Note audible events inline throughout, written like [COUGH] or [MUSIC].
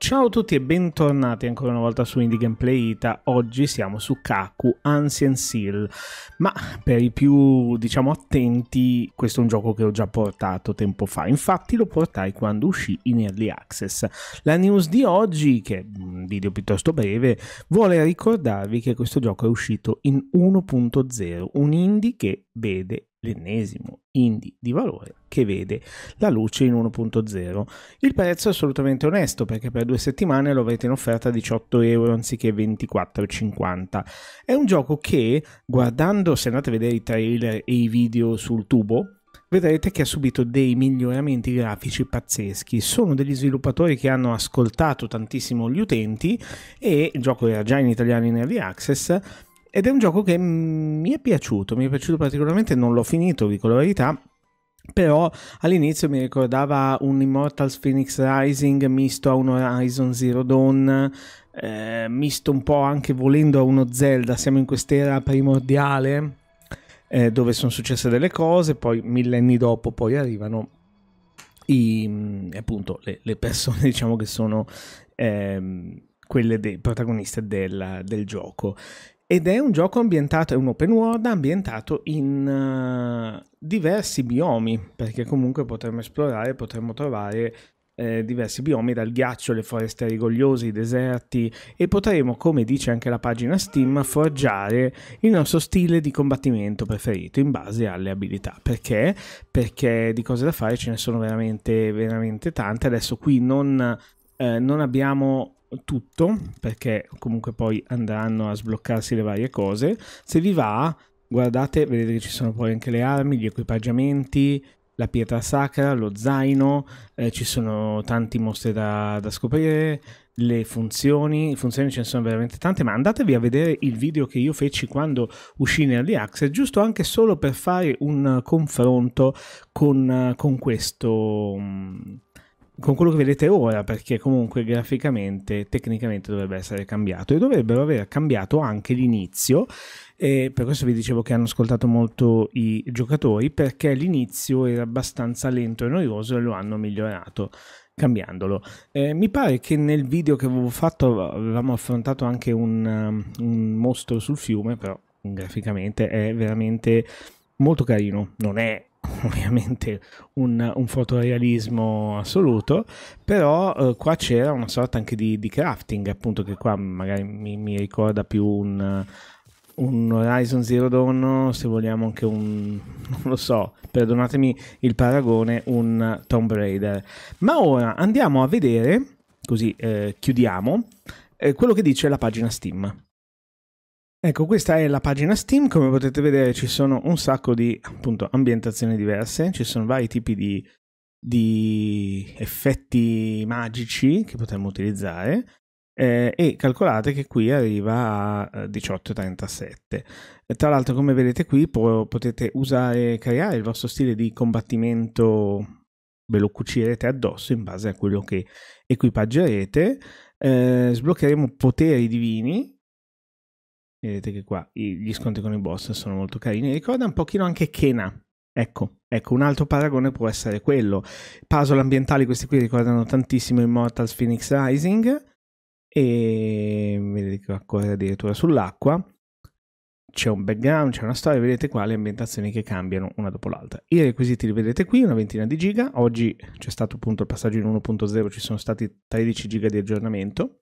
Ciao a tutti e bentornati ancora una volta su Indie Gameplay Ita. Oggi siamo su Kaku Ancient Seal, ma per i più diciamo attenti, questo è un gioco che ho già portato tempo fa. Infatti lo portai quando uscì in Early Access. La news di oggi, che è un video piuttosto breve, vuole ricordarvi che questo gioco è uscito in 1.0, un indie che vede l'ennesimo indie di valore che vede la luce in 1.0. Il prezzo è assolutamente onesto perché per due settimane lo avrete in offerta a 18 euro anziché 24,50. È un gioco che, guardando, se andate a vedere i trailer e i video sul tubo, vedrete che ha subito dei miglioramenti grafici pazzeschi. Sono degli sviluppatori che hanno ascoltato tantissimo gli utenti e il gioco era già in italiano in early access ed è un gioco che mi è piaciuto, mi è piaciuto particolarmente, non l'ho finito, dico la verità, però all'inizio mi ricordava un Immortals Phoenix Rising misto a un Horizon Zero Dawn, eh, misto un po' anche volendo a uno Zelda, siamo in quest'era primordiale eh, dove sono successe delle cose, poi millenni dopo poi arrivano i, mm, appunto le, le, persone [LAUGHS] diciamo che sono eh, quelle dei protagonisti del, del gioco ed è un gioco ambientato, è un open world ambientato in uh, diversi biomi, perché comunque potremmo esplorare, potremmo trovare eh, diversi biomi, dal ghiaccio, le foreste rigogliose, i deserti e potremo, come dice anche la pagina Steam, forgiare il nostro stile di combattimento preferito in base alle abilità. Perché? Perché di cose da fare ce ne sono veramente, veramente tante. Adesso qui non, eh, non abbiamo tutto perché comunque poi andranno a sbloccarsi le varie cose. Se vi va, guardate, vedete che ci sono poi anche le armi, gli equipaggiamenti, la pietra sacra, lo zaino, eh, ci sono tanti mostri da, da scoprire, le funzioni, funzioni ce ne sono veramente tante, ma andatevi a vedere il video che io feci quando uscì in Early Access, giusto anche solo per fare un confronto con, con questo mm, con quello che vedete ora, perché comunque graficamente, tecnicamente dovrebbe essere cambiato e dovrebbero aver cambiato anche l'inizio. E per questo vi dicevo che hanno ascoltato molto i giocatori, perché l'inizio era abbastanza lento e noioso e lo hanno migliorato cambiandolo. Eh, mi pare che nel video che avevo fatto avevamo affrontato anche un, um, un mostro sul fiume, però graficamente è veramente molto carino. Non è [LAUGHS] ovviamente un, un, fotorealismo assoluto, però eh, qua c'era una sorta anche di, di, crafting, appunto che qua magari mi, mi ricorda più un, un, Horizon Zero Dawn, se vogliamo anche un, [LAUGHS] non lo so, perdonatemi il paragone, un Tomb Raider. Ma ora andiamo a vedere, così eh, chiudiamo, eh, quello che dice la pagina Steam. Ecco, questa è la pagina Steam, come potete vedere ci sono un sacco di appunto, ambientazioni diverse, ci sono vari tipi di, di effetti magici che potremmo utilizzare eh, e calcolate che qui arriva a 18.37. Eh, tra l'altro come vedete qui po- potete usare, e creare il vostro stile di combattimento, ve lo cucirete addosso in base a quello che equipaggerete, eh, sbloccheremo poteri divini Vedete che qua gli scontri con i boss sono molto carini. Ricorda un pochino anche Kena. Ecco, ecco, un altro paragone può essere quello. Puzzle ambientali, questi qui ricordano tantissimo Immortals Phoenix Rising. E vedete che corre addirittura sull'acqua. C'è un background, c'è una storia, vedete qua le ambientazioni che cambiano una dopo l'altra. I requisiti li vedete qui, una ventina di giga. Oggi c'è stato appunto il passaggio in 1.0, ci sono stati 13 giga di aggiornamento.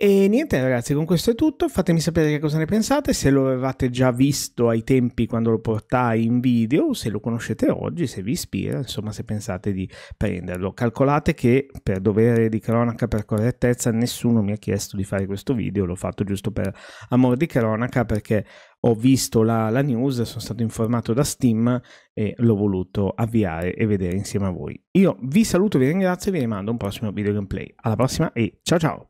E niente ragazzi, con questo è tutto, fatemi sapere che cosa ne pensate, se lo avevate già visto ai tempi quando lo portai in video, se lo conoscete oggi, se vi ispira, insomma se pensate di prenderlo. Calcolate che per dovere di cronaca, per correttezza, nessuno mi ha chiesto di fare questo video, l'ho fatto giusto per amor di cronaca perché ho visto la, la, news, sono stato informato da Steam e l'ho voluto avviare e vedere insieme a voi. Io vi saluto, vi ringrazio e vi rimando a un prossimo video gameplay. Alla prossima e ciao ciao!